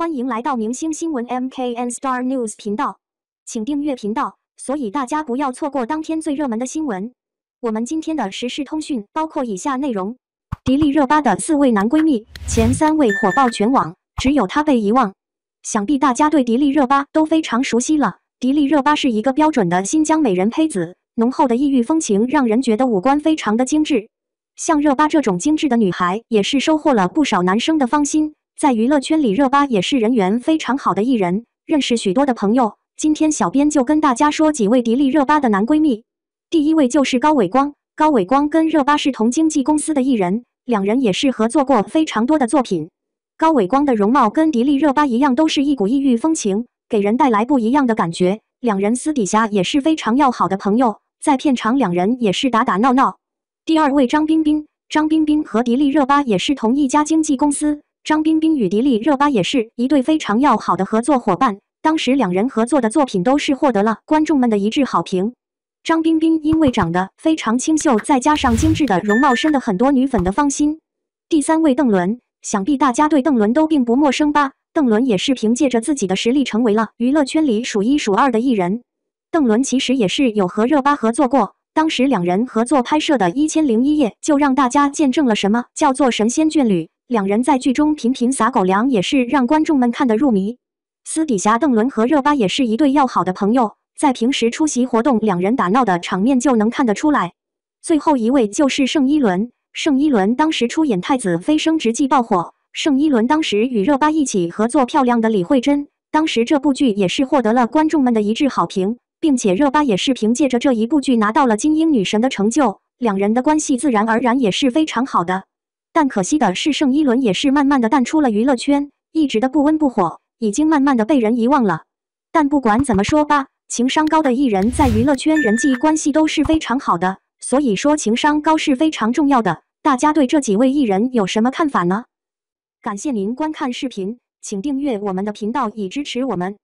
欢迎来到明星新闻 MKN Star News 频道，请订阅频道，所以大家不要错过当天最热门的新闻。我们今天的时事通讯包括以下内容：迪丽热巴的四位男闺蜜，前三位火爆全网，只有她被遗忘。想必大家对迪丽热巴都非常熟悉了。迪丽热巴是一个标准的新疆美人胚子，浓厚的异域风情让人觉得五官非常的精致。像热巴这种精致的女孩，也是收获了不少男生的芳心。在娱乐圈里，热巴也是人缘非常好的艺人，认识许多的朋友。今天小编就跟大家说几位迪丽热巴的男闺蜜。第一位就是高伟光，高伟光跟热巴是同经纪公司的艺人，两人也是合作过非常多的作品。高伟光的容貌跟迪丽热巴一样，都是一股异域风情，给人带来不一样的感觉。两人私底下也是非常要好的朋友，在片场两人也是打打闹闹。第二位张彬彬，张彬彬和迪丽热巴也是同一家经纪公司。张彬彬与迪丽热巴也是一对非常要好的合作伙伴，当时两人合作的作品都是获得了观众们的一致好评。张彬彬因为长得非常清秀，再加上精致的容貌，深得很多女粉的芳心。第三位邓伦，想必大家对邓伦都并不陌生吧？邓伦也是凭借着自己的实力成为了娱乐圈里数一数二的艺人。邓伦其实也是有和热巴合作过，当时两人合作拍摄的《一千零一夜》，就让大家见证了什么叫做神仙眷侣。两人在剧中频频撒狗粮，也是让观众们看得入迷。私底下，邓伦和热巴也是一对要好的朋友，在平时出席活动，两人打闹的场面就能看得出来。最后一位就是盛一伦，盛一伦当时出演太子妃升职记爆火，盛一伦当时与热巴一起合作漂亮的李慧珍，当时这部剧也是获得了观众们的一致好评，并且热巴也是凭借着这一部剧拿到了金鹰女神的成就，两人的关系自然而然也是非常好的。但可惜的是，盛一伦也是慢慢的淡出了娱乐圈，一直的不温不火，已经慢慢的被人遗忘了。但不管怎么说吧，情商高的艺人，在娱乐圈人际关系都是非常好的，所以说情商高是非常重要的。大家对这几位艺人有什么看法呢？感谢您观看视频，请订阅我们的频道以支持我们。